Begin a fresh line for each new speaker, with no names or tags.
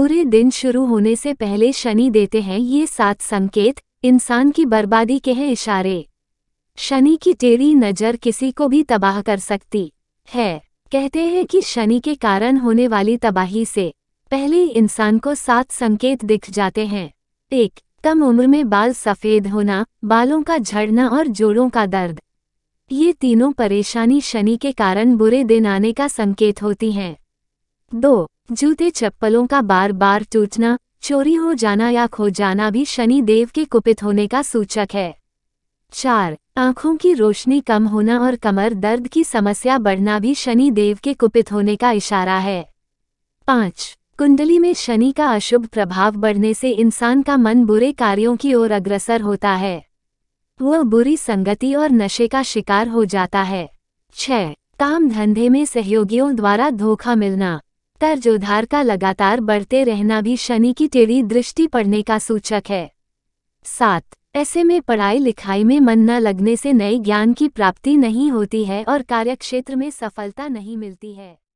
बुरे दिन शुरू होने से पहले शनि देते हैं ये सात संकेत इंसान की बर्बादी के हैं इशारे शनि की टेरी नज़र किसी को भी तबाह कर सकती है कहते हैं कि शनि के कारण होने वाली तबाही से पहले इंसान को सात संकेत दिख जाते हैं एक कम उम्र में बाल सफ़ेद होना बालों का झड़ना और जोड़ों का दर्द ये तीनों परेशानी शनि के कारण बुरे दिन आने का संकेत होती हैं दो जूते चप्पलों का बार बार टूटना चोरी हो जाना या खो जाना भी शनि देव के कुपित होने का सूचक है चार आंखों की रोशनी कम होना और कमर दर्द की समस्या बढ़ना भी शनि देव के कुपित होने का इशारा है पाँच कुंडली में शनि का अशुभ प्रभाव बढ़ने से इंसान का मन बुरे कार्यों की ओर अग्रसर होता है वह बुरी संगति और नशे का शिकार हो जाता है छह काम धंधे में सहयोगियों द्वारा धोखा मिलना उत्तर जोधार का लगातार बढ़ते रहना भी शनि की टेढ़ी दृष्टि पड़ने का सूचक है सात ऐसे में पढ़ाई लिखाई में मन न लगने से नए ज्ञान की प्राप्ति नहीं होती है और कार्यक्षेत्र में सफलता नहीं मिलती है